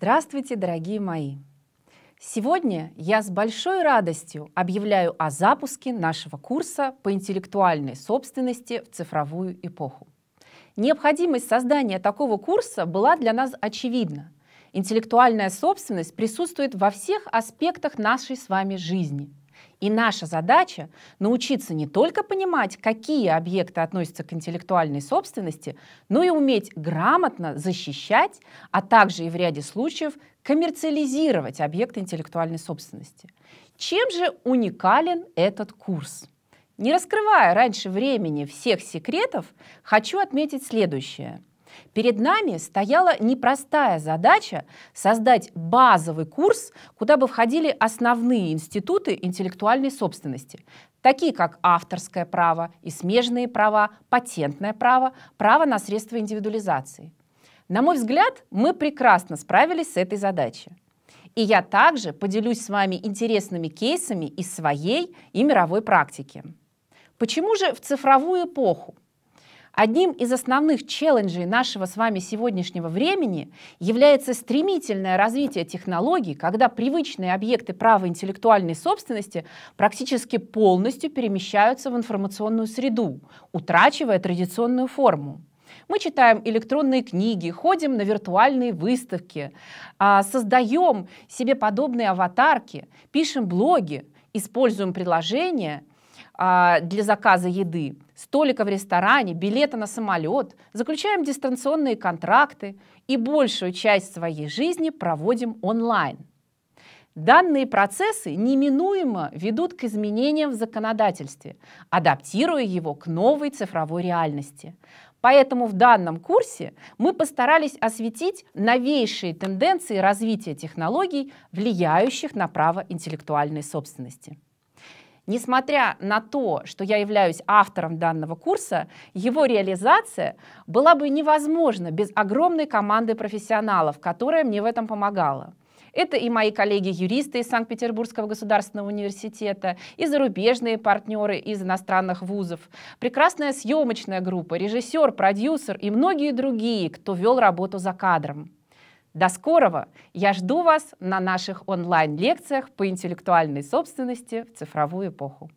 Здравствуйте, дорогие мои! Сегодня я с большой радостью объявляю о запуске нашего курса по интеллектуальной собственности в цифровую эпоху. Необходимость создания такого курса была для нас очевидна. Интеллектуальная собственность присутствует во всех аспектах нашей с вами жизни – и наша задача научиться не только понимать, какие объекты относятся к интеллектуальной собственности, но и уметь грамотно защищать, а также и в ряде случаев коммерциализировать объекты интеллектуальной собственности. Чем же уникален этот курс? Не раскрывая раньше времени всех секретов, хочу отметить следующее. Перед нами стояла непростая задача создать базовый курс, куда бы входили основные институты интеллектуальной собственности, такие как авторское право и смежные права, патентное право, право на средства индивидуализации. На мой взгляд, мы прекрасно справились с этой задачей. И я также поделюсь с вами интересными кейсами из своей и мировой практики. Почему же в цифровую эпоху Одним из основных челленджей нашего с вами сегодняшнего времени является стремительное развитие технологий, когда привычные объекты права интеллектуальной собственности практически полностью перемещаются в информационную среду, утрачивая традиционную форму. Мы читаем электронные книги, ходим на виртуальные выставки, а, создаем себе подобные аватарки, пишем блоги, используем приложения – а, для заказа еды, столика в ресторане, билета на самолет, заключаем дистанционные контракты и большую часть своей жизни проводим онлайн. Данные процессы неминуемо ведут к изменениям в законодательстве, адаптируя его к новой цифровой реальности. Поэтому в данном курсе мы постарались осветить новейшие тенденции развития технологий, влияющих на право интеллектуальной собственности. Несмотря на то, что я являюсь автором данного курса, его реализация была бы невозможна без огромной команды профессионалов, которая мне в этом помогала. Это и мои коллеги-юристы из Санкт-Петербургского государственного университета, и зарубежные партнеры из иностранных вузов, прекрасная съемочная группа, режиссер, продюсер и многие другие, кто вел работу за кадром. До скорого! Я жду вас на наших онлайн-лекциях по интеллектуальной собственности в цифровую эпоху.